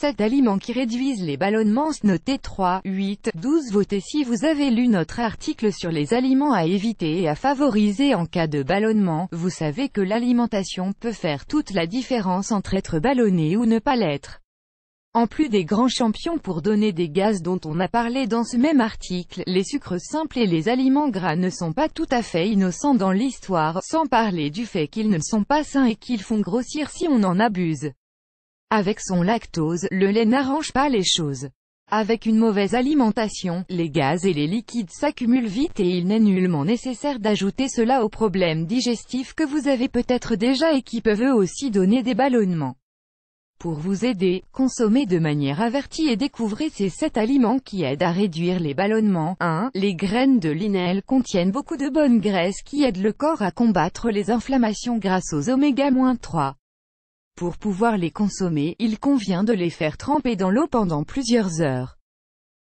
7 aliments qui réduisent les ballonnements Notez 3, 8, 12 Votez si vous avez lu notre article sur les aliments à éviter et à favoriser en cas de ballonnement, vous savez que l'alimentation peut faire toute la différence entre être ballonné ou ne pas l'être. En plus des grands champions pour donner des gaz dont on a parlé dans ce même article, les sucres simples et les aliments gras ne sont pas tout à fait innocents dans l'histoire, sans parler du fait qu'ils ne sont pas sains et qu'ils font grossir si on en abuse. Avec son lactose, le lait n'arrange pas les choses. Avec une mauvaise alimentation, les gaz et les liquides s'accumulent vite et il n'est nullement nécessaire d'ajouter cela aux problèmes digestifs que vous avez peut-être déjà et qui peuvent eux aussi donner des ballonnements. Pour vous aider, consommez de manière avertie et découvrez ces 7 aliments qui aident à réduire les ballonnements. 1. Les graines de linel contiennent beaucoup de bonnes graisses qui aident le corps à combattre les inflammations grâce aux oméga-3. Pour pouvoir les consommer, il convient de les faire tremper dans l'eau pendant plusieurs heures.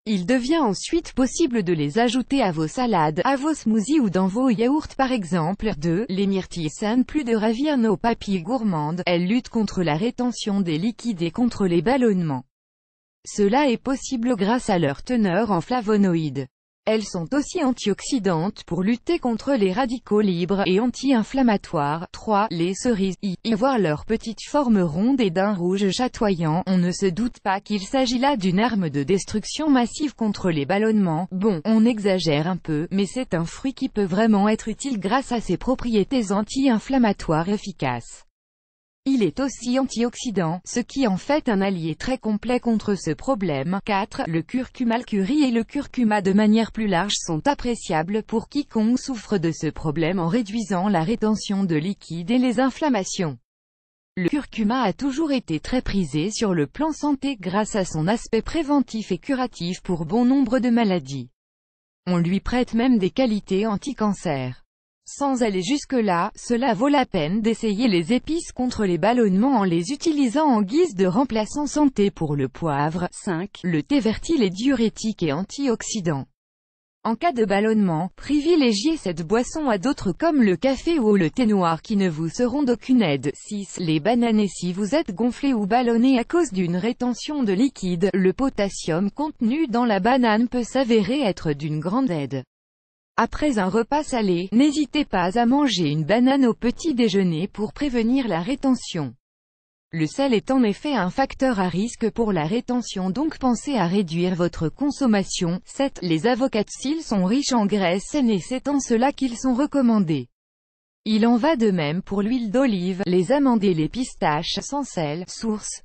Il devient ensuite possible de les ajouter à vos salades, à vos smoothies ou dans vos yaourts par exemple. 2. Les myrtilles saines plus de ravir nos papilles gourmandes, elles luttent contre la rétention des liquides et contre les ballonnements. Cela est possible grâce à leur teneur en flavonoïdes. Elles sont aussi antioxydantes pour lutter contre les radicaux libres et anti-inflammatoires. 3. Les cerises, i, voir leur petite forme ronde et d'un rouge chatoyant, on ne se doute pas qu'il s'agit là d'une arme de destruction massive contre les ballonnements. Bon, on exagère un peu, mais c'est un fruit qui peut vraiment être utile grâce à ses propriétés anti-inflammatoires efficaces il est aussi antioxydant, ce qui en fait un allié très complet contre ce problème. 4. Le curcuma Le et le curcuma de manière plus large sont appréciables pour quiconque souffre de ce problème en réduisant la rétention de liquide et les inflammations. Le curcuma a toujours été très prisé sur le plan santé grâce à son aspect préventif et curatif pour bon nombre de maladies. On lui prête même des qualités anti-cancer. Sans aller jusque-là, cela vaut la peine d'essayer les épices contre les ballonnements en les utilisant en guise de remplaçant santé pour le poivre. 5. Le thé vertile est diurétique et antioxydant. En cas de ballonnement, privilégiez cette boisson à d'autres comme le café ou le thé noir qui ne vous seront d'aucune aide. 6. Les bananes et si vous êtes gonflé ou ballonné à cause d'une rétention de liquide, le potassium contenu dans la banane peut s'avérer être d'une grande aide. Après un repas salé, n'hésitez pas à manger une banane au petit déjeuner pour prévenir la rétention. Le sel est en effet un facteur à risque pour la rétention donc pensez à réduire votre consommation. 7. Les avocats s'ils sont riches en graisse saine et c'est en cela qu'ils sont recommandés. Il en va de même pour l'huile d'olive, les amandes et les pistaches, sans sel, source.